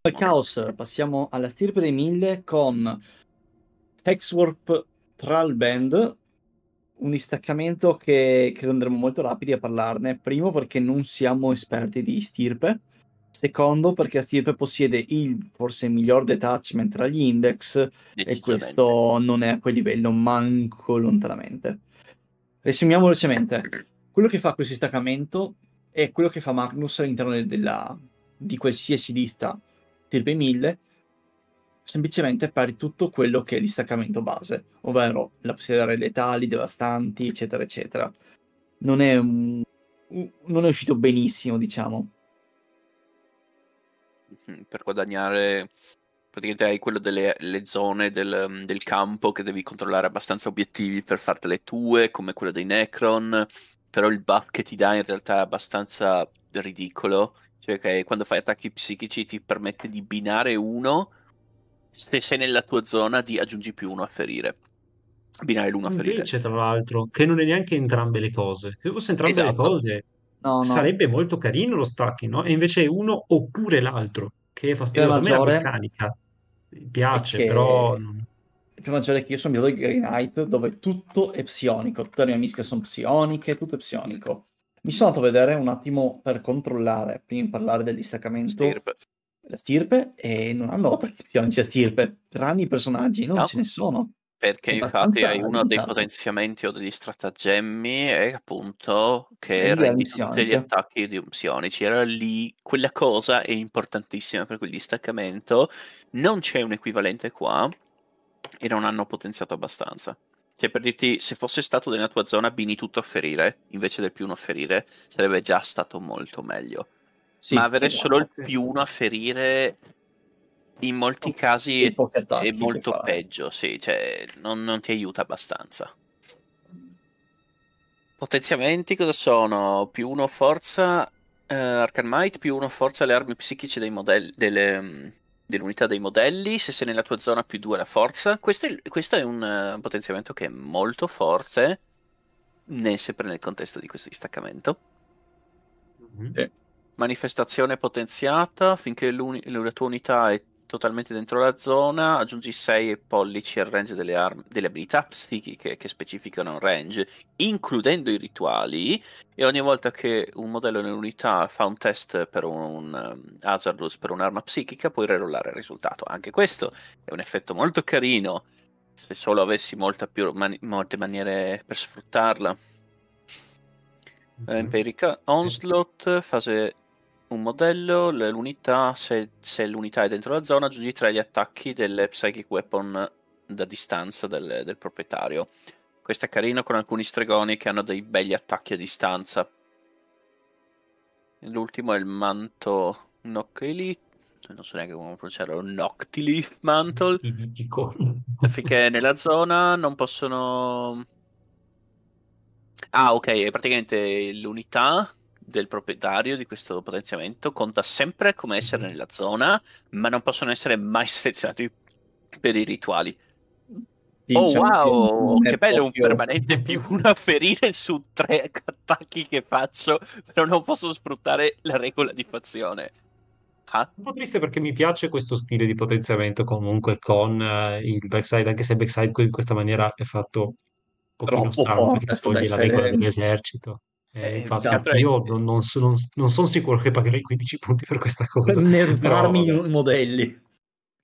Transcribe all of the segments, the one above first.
Dal caos passiamo alla stirpe dei mille con Hexwarp Tralband, un distaccamento che credo andremo molto rapidi a parlarne. Primo perché non siamo esperti di stirpe. Secondo perché la stirpe possiede il forse miglior detachment tra gli index e questo non è a quel livello manco lontanamente. Riassumiamo velocemente. Quello che fa questo distaccamento e quello che fa Magnus all'interno della, di qualsiasi lista Tirpe 1000 semplicemente per tutto quello che è distaccamento base, ovvero la possibilità di letali, devastanti, eccetera, eccetera. Non è, un... non è uscito benissimo, diciamo. Mm-hmm, per guadagnare, praticamente hai quello delle zone del, mm, del, campo che devi controllare abbastanza obiettivi per fartele tue, come quello dei Necron, però il buff che ti dà in realtà è abbastanza ridicolo, cioè che quando fai attacchi psichici ti permette di binare uno, se sei nella tua zona di aggiungi più uno a ferire. Binare l'uno a ferire. Invece, tra l'altro, che non è neanche entrambe le cose. Se fosse entrambe esatto. le cose, no, no. sarebbe molto carino lo stacchi, no? E invece è uno oppure l'altro, che è fastidiosa, maggiore... la meccanica. piace, che... però più maggiore che io sono abituato Green Knight, dove tutto è psionico, tutte le mie mischie sono psioniche, tutto è psionico. Mi sono andato a vedere un attimo per controllare, prima di parlare del distaccamento, stirpe. la stirpe, e non hanno perché pionici a stirpe, tranne i personaggi, non no. ce ne sono. Perché infatti hai uno dei potenziamenti o degli stratagemmi è appunto che rendi tutti gli attacchi di un psionici. Era lì, quella cosa è importantissima per quel distaccamento. Non c'è un equivalente qua, e non hanno potenziato abbastanza. Cioè, per dirti, se fosse stato nella tua zona bini tutto a ferire, invece del più uno a ferire, sarebbe già stato molto meglio. Sì, Ma avere sì, solo il più uno a ferire in molti oh, casi è, è molto peggio, sì, cioè, non, non ti aiuta abbastanza. Potenziamenti cosa sono? Più uno forza uh, eh, Arcan Might, più uno forza alle armi psichiche dei modelli, delle, mm, dell'unità dei modelli, se sei nella tua zona più 2 la forza. Questo è, questo è un uh, potenziamento che è molto forte, né sempre nel contesto di questo distaccamento. Mm-hmm. Manifestazione potenziata, finché la tua unità è totalmente dentro la zona, aggiungi 6 pollici al range delle, armi, delle abilità psichiche che specificano un range, includendo i rituali, e ogni volta che un modello nell'unità fa un test per un um, hazardous, per un'arma psichica, puoi rerollare il risultato. Anche questo è un effetto molto carino, se solo avessi più, man- molte maniere per sfruttarla. Mhm. Empirica Onslaught, fase un modello, l'unità, se, se, l'unità è dentro la zona, aggiungi 3 gli attacchi delle Psychic Weapon da distanza del, del, proprietario. Questo è carino con alcuni stregoni che hanno dei begli attacchi a distanza. L'ultimo è il manto Noctilith, non so neanche come pronunciarlo, Noctilith Mantle. Affinché nella zona non possono... Ah ok, è praticamente l'unità del proprietario di questo potenziamento conta sempre come essere mhm. nella zona, ma non possono essere mai selezionati per i rituali. Oh, diciamo oh wow, che, che bello un permanente più una ferire su tre attacchi che faccio, però non posso sfruttare la regola di fazione. Ah. Un po' triste perché mi piace questo stile di potenziamento comunque con uh, il backside, anche se il backside in questa maniera è fatto un pochino strano po perché togli la regola eh. dell'esercito. Eh, eh, infatti, esatto. io non, non, sono, non, sono sicuro che pagherei 15 punti per questa cosa. Per nervarmi però... i modelli.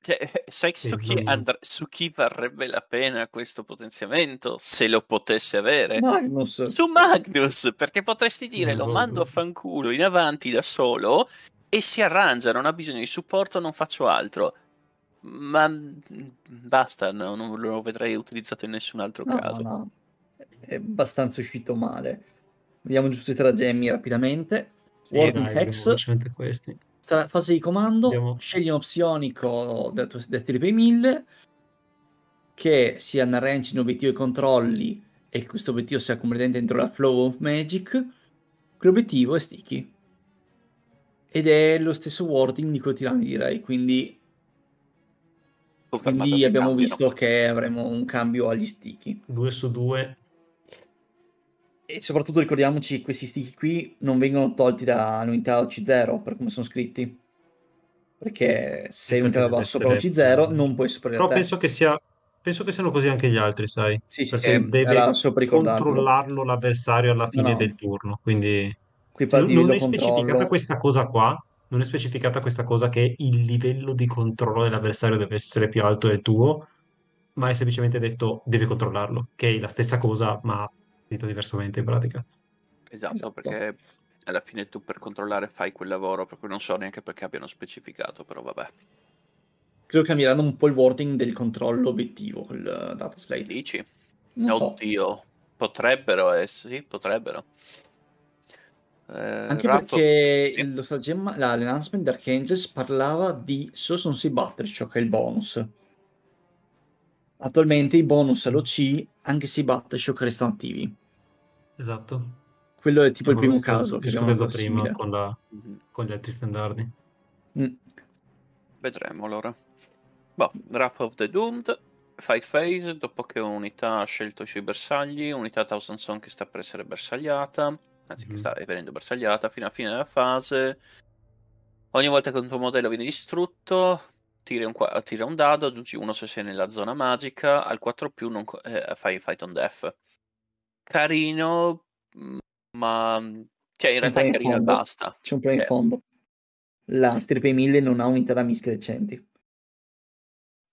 Cioè, eh, sai su, chi esatto. andr- su, chi varrebbe la pena questo potenziamento se lo potesse avere? Magnus. Su Magnus, perché potresti dire lo esatto. mando a fanculo in avanti da solo e si arrangia, non ha bisogno di supporto, non faccio altro. Ma mm, basta, no, non lo vedrei utilizzato in nessun altro no, caso. No. È abbastanza uscito male. Vediamo giusto i tre gemmi rapidamente. Sì, Warden dai, Hex. Stra- fase di comando. Andiamo. Scegli un opzionico del tuo destino per 1000 che sia un range in obiettivo e controlli e che questo obiettivo sia completamente dentro la flow of magic. L'obiettivo è sticky. Ed è lo stesso wording di Cotilani, direi, quindi... quindi abbiamo cambio, visto no? che avremo un cambio agli sticky. 2 su 2 e soprattutto ricordiamoci, questi stick qui non vengono tolti dall'unità OC0 per come sono scritti. Perché se l'unità va sopra OC0 non puoi superare Però penso che, sia... penso che siano così anche gli altri, sai? Sì, sì, Perché cioè, sì, deve controllarlo l'avversario alla fine no, del turno. Quindi cioè, non, non è specificata questa cosa qua, non è specificata questa cosa che il livello di controllo dell'avversario deve essere più alto del tuo, ma è semplicemente detto devi controllarlo, che è la stessa cosa, ma gestito diversamente in pratica. Esatto, esatto, perché alla fine tu per controllare fai quel lavoro, per cui non so neanche perché abbiano specificato, però vabbè. Credo che cambieranno un po' il wording del controllo obiettivo con il eh, Dark Slate. Dici? Non Oddio, so. potrebbero essere, sì, potrebbero. Eh, Anche Raffo... perché sì. lo stragema, l'announcement di Archangels parlava di solo se non si batte, ciò cioè che è il bonus. Attualmente i bonus lo C anche se batte Shock restano attivi. Esatto. Quello è tipo il primo caso che abbiamo detto prima con, la, con, gli altri standardi. Mm. Vedremo allora. Boh, Wrap of the Doomed, Fight Phase, dopo che un'unità ha scelto i suoi bersagli, unità Thousand Song che sta per essere bersagliata, anzi mm. che mhm. sta venendo bersagliata, fino alla fine della fase. Ogni volta che un tuo modello viene distrutto, tira un, qua- un dado, aggiungi uno se sei nella zona magica, al 4 più non, eh, fai fight on death. Carino, mm, ma... Cioè, in realtà è carino e basta. C'è un play in eh. fondo. La stirpe 1000 non ha unità aumenta mischia decenti.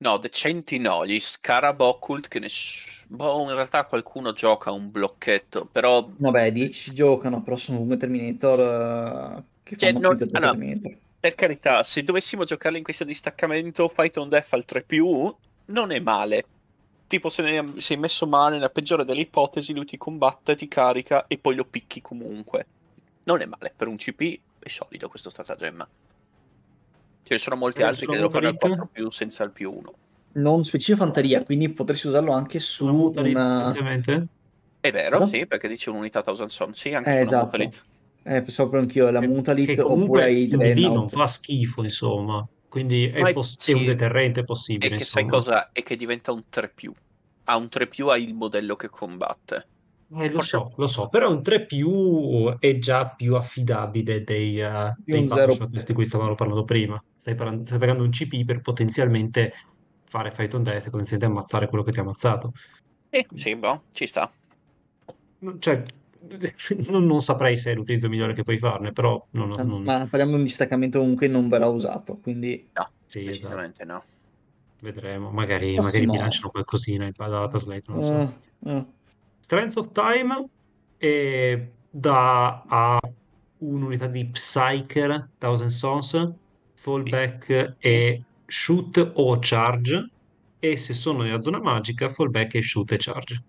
No, decenti no, gli Scarab Occult che ness... boh, in realtà qualcuno gioca un blocchetto, però... Vabbè, 10 giocano, però sono un Terminator uh, cioè, non... allora, ah, Terminator per carità, se dovessimo giocarlo in questo distaccamento, Python Def al 3 più non è male. Tipo, se ne sei messo male, nella peggiore delle ipotesi, lui ti combatte, ti carica e poi lo picchi comunque. Non è male, per un CP è solido questo stratagemma. Ce ne sono molti eh, altri che lo fanno al 4 più senza il più 1. Non specifica fanteria, quindi potresti usarlo anche su una... Eh, è vero, no? sì, perché dice un'unità Thousand Son, sì, anche eh, esatto. Eh, pensavo anch'io la eh, Mutalit oppure ai Dreadnought. Eh, non fa schifo, insomma. Quindi è, poss- sì. è, un deterrente possibile. E che sai cosa? È che diventa un 3+. Ha un 3+, più, ha il modello che combatte. Eh, lo so, lo so, però un 3 più è già più affidabile dei, uh, dei di cui stavamo parlando prima. Stai, parlando, stai pagando un CP per potenzialmente fare fight on death e potenzialmente ammazzare quello che ti ha ammazzato. Sì, sì boh, ci sta. Cioè, non, non, saprei se è l'utilizzo migliore che puoi farne, però... Non, non... Ma parliamo di un distaccamento comunque non verrà usato, quindi... No, sì, sicuramente esatto. no. Vedremo, magari, oh, magari no. bilanciano qualcosina dalla slate, non so. Uh, uh. Strength of Time e dà a un'unità di Psyker, Thousand Sons, Fallback e Shoot o Charge, e se sono nella zona magica, Fallback e Shoot e Charge.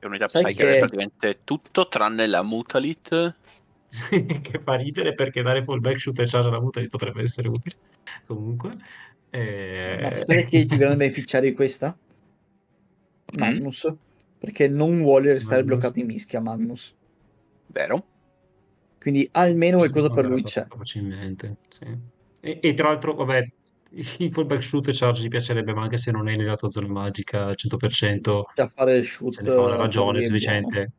È un'unità Sai che... è praticamente tutto tranne la Mutalit. che fa ridere perché dare fallback shoot e charge la Mutalit potrebbe essere utile. Comunque. Eh... Ma che ti verranno da impicciare di questa? Mm? Magnus. Mm. Perché non vuole restare Magnus. bloccato in mischia Magnus. Vero. Quindi almeno qualcosa per lui c'è. Facilmente, sì. E, e, tra l'altro, vabbè, il fullback shoot Charge gli piacerebbe, ma anche se non è nella tua zona magica al 100%, da fare shoot se ne fa una eh, ragione sufficiente.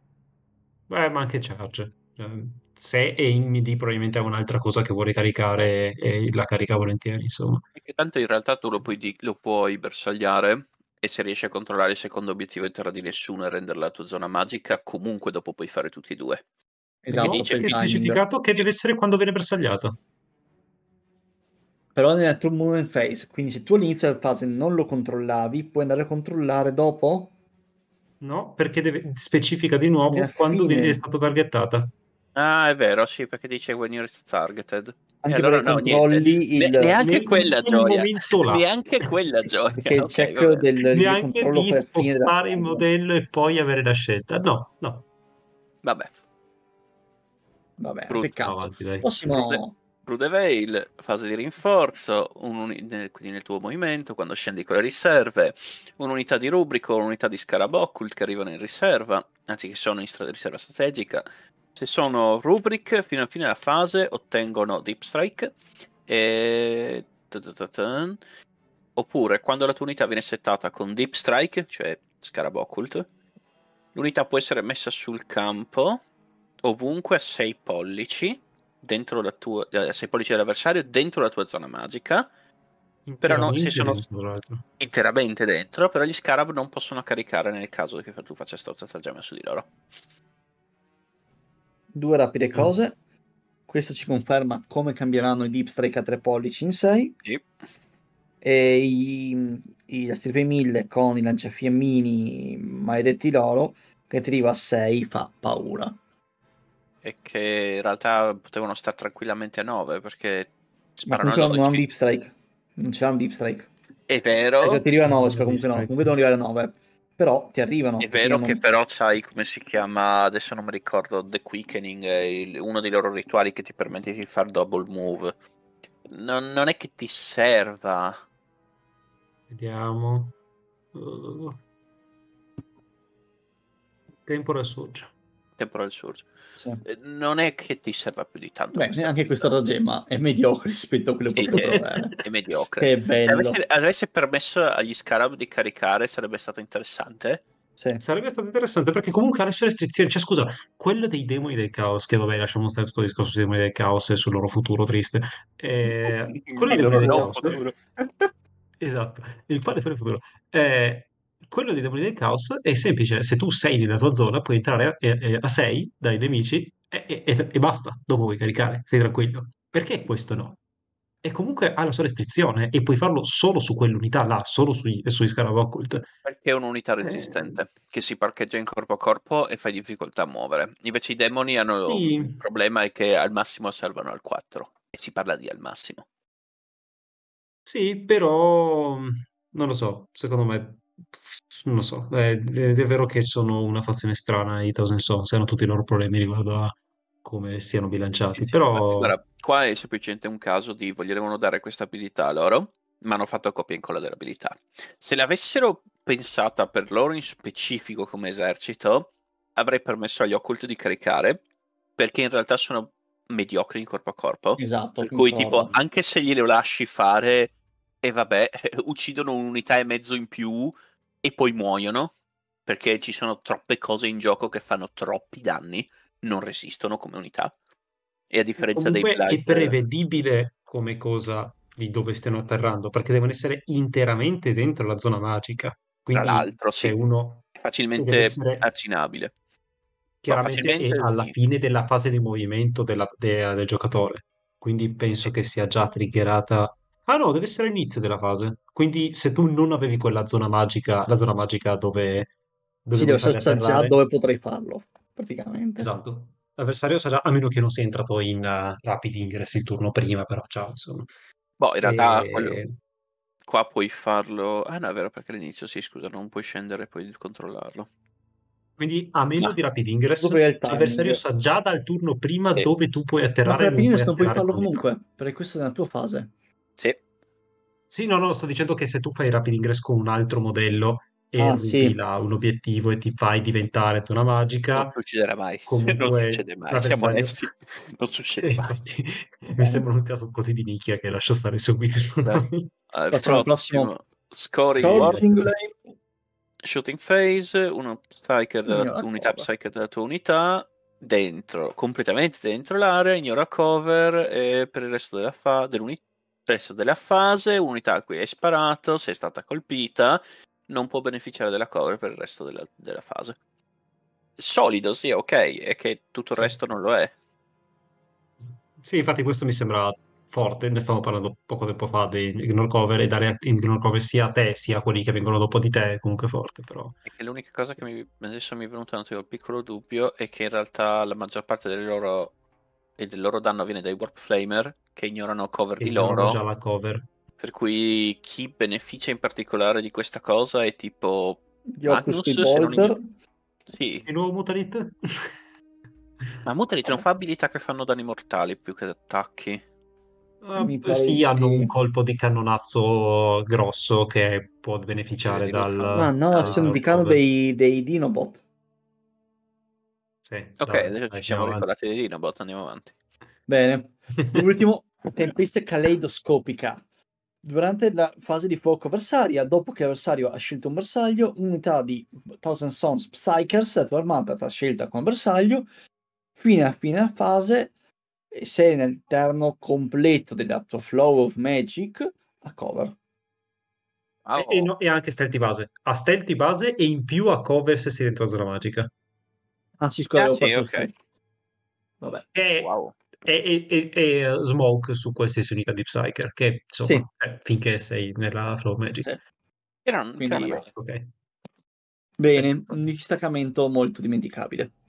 Beh, ma anche Charge. Ehm, se è in MIDI, probabilmente è un'altra cosa che vuole caricare e la carica volentieri. Insomma, perché tanto in realtà tu lo puoi, di- lo puoi bersagliare e se riesci a controllare il secondo obiettivo in terra di nessuno e renderla la tua zona magica, comunque dopo puoi fare tutti e due. Esatto, perché dice, è specificato che deve essere quando viene bersagliato però è nella true movement phase, quindi se tu all'inizio della fase non lo controllavi, puoi andare a controllare dopo? No, perché deve, specifica di nuovo nella quando viene stato targettata. Ah, è vero, sì, perché dice when you're targeted. Anche allora no, controlli il... ne, neanche, ne, quella gioia. neanche quella gioia. il okay, check del neanche di spostare il modello e poi avere la scelta. No, no. Vabbè. Vabbè, Brutto, peccato. Avanti, dai. Prossimo... Blue Veil, fase di rinforzo, un, nel, quindi nel tuo movimento, quando scendi con le riserve, un'unità di rubrico, un'unità di Scaraboccult che arrivano in riserva, anzi che sono in stra- riserva strategica. Se sono rubric, fino a fine della fase ottengono Deep Strike e... Oppure quando la tua unità viene settata con Deep Strike, cioè Scaraboccult, l'unità può essere messa sul campo ovunque a 6 pollici dentro la tua, eh, sei pollici dell'avversario dentro la tua zona magica. Però non ci sono dentro, interamente dentro, però gli scarab non possono caricare nel caso che tu faccia storza stratagemma su di loro. Due rapide mm. cose. Mm. Questo ci conferma come cambieranno i deep strike a 3 pollici in 6. Sì. E i, i, la stirpe 1000 con i lanciafiammini maledetti loro che ti arriva a 6 fa paura e che in realtà potevano stare tranquillamente a 9 perché sparano Ma a 9. Non ha un deep strike, non c'è un deep strike. È vero. Perché ecco, ti arriva a 9, scusa, comunque no, non vedo un livello 9. Però ti arrivano. È vero che non... però sai come si chiama, adesso non mi ricordo, The Quickening, il, uno dei loro rituali che ti permette di fare double move. Non, non è che ti serva. Vediamo. Uh, Tempora Sorge. Temporal Surge. Sì. Eh, non è che ti serva più di tanto. Beh, neanche questa da gemma è mediocre rispetto a quello che potevo provare. È mediocre. Che bello. Avesse, avesse, permesso agli Scarab di caricare sarebbe stato interessante. Sì. Sarebbe stato interessante perché comunque adesso restrizioni. Cioè, scusa, quello dei demoni del caos, che vabbè, lasciamo stare tutto il discorso sui demoni del caos e sul loro futuro triste. Eh, quello dei demoni del caos. Esatto, il quale per il futuro. Eh, quello dei demoni del Caos è semplice, se tu sei nella tua zona puoi entrare eh, eh, a, 6 dai nemici e, e, e basta, dopo puoi caricare, sei tranquillo. Perché questo no? e comunque ha la sua restrizione e puoi farlo solo su quell'unità là, solo sui, sugli Scarabeo Occult. Perché è un'unità eh. resistente eh... che si parcheggia in corpo a corpo e fai difficoltà a muovere. Invece i demoni hanno sì. il problema è che al massimo servono al 4 e si parla di al massimo. Sì, però non lo so, secondo me non lo so, è, eh, è, è vero che sono una fazione strana i Thousand Sons, hanno tutti i loro problemi riguardo a come siano bilanciati, però... Guarda, qua è semplicemente un caso di volevano dare questa abilità a loro, ma hanno fatto copia e incolla dell'abilità. Se l'avessero pensata per loro in specifico come esercito, avrei permesso agli occult di caricare, perché in realtà sono mediocri in corpo a corpo. Esatto. Per cui, tipo, anche se glielo lasci fare, e vabbè, uccidono un'unità e mezzo in più e poi muoiono perché ci sono troppe cose in gioco che fanno troppi danni, non resistono come unità. E a differenza e dei Blight... è prevedibile come cosa di dove stiano atterrando, perché devono essere interamente dentro la zona magica. Quindi Tra l'altro, se sì. uno... È facilmente accinabile. Chiaramente è alla sì. fine della fase di movimento della, de, del giocatore, quindi penso che sia già triggerata Ah no, deve essere l'inizio della fase. Quindi se tu non avevi quella zona magica, la zona magica dove... dove sì, deve essere dove potrei farlo, praticamente. Esatto. L'avversario sarà, a meno che non sia entrato in uh, eh, rapid ingress il turno prima, però ciao, insomma. Boh, in realtà e... quello... qua puoi farlo... Ah no, è vero, perché all'inizio, sì, scusa, non puoi scendere e poi controllarlo. Quindi a meno Ma... Ah. di rapid ingress, l'avversario sa già dal turno prima eh. dove tu puoi atterrare. Ma rapid ingress non puoi farlo comunque, perché questa è la tua fase. Sì. Sì, no, no, sto dicendo che se tu fai rapid ingress con un altro modello e ah, sì. un obiettivo e ti fai diventare zona magica, non succederà mai. Comunque, non succede mai, avversario... siamo onesti, non succede sì, mai. Infatti, mi sembra un caso così di nicchia che lascia stare subito. No. Uh, eh, Facciamo il prossimo. Scoring, Scoring shooting phase, uno striker della tua unità, psyker della tua unità, dentro, completamente dentro l'area, ignora cover e per il resto della fa- dell'unità resto della fase, unità a cui hai sparato, se è stata colpita, non può beneficiare della cover per il resto della, della fase. Solido, sì, ok, è che tutto il sì. resto non lo è. Sì, infatti questo mi sembra forte, ne stavamo parlando poco tempo fa di ignore cover e dare ignore cover sia a te sia a quelli che vengono dopo di te è comunque forte però. Perché l'unica cosa che mi, adesso mi è venuta un piccolo dubbio è che in realtà la maggior parte delle loro e del loro danno viene dai Warp Flamer che ignorano cover che di loro. già la cover. Per cui chi beneficia in particolare di questa cosa è tipo Magnus se non ign- Sì. Di nuovo Mutalit. Ma Mutalit non fa abilità che fanno danni mortali più che attacchi. Uh, sì, sì, hanno un colpo di cannonazzo grosso che può beneficiare dal... Ma no, ci sono di dei, dei Dinobot. Sì, ok, no, ci siamo avanti. ricordati di Dinobot, andiamo avanti. Bene, l'ultimo, tempista caleidoscopica. Durante la fase di fuoco avversaria, dopo che l'avversario ha scelto un bersaglio, un'unità di Thousand Sons Psychers, la tua armata, ta scelta come bersaglio, fino a fine fase, sei nel terno completo della tua flow of magic a cover. Oh. E, e, no, e, anche stealthy base. A stealthy base e in più a cover se si dentro la zona magica. Ah si scusa, ah, sì, ok. Vabbè. E, wow. e, e, e, Smoke su qualsiasi unità di Psyker, che insomma, sì. Eh, finché sei nella Flow Magic. Sì. Era un Quindi, ok. Bene, un distaccamento molto dimenticabile.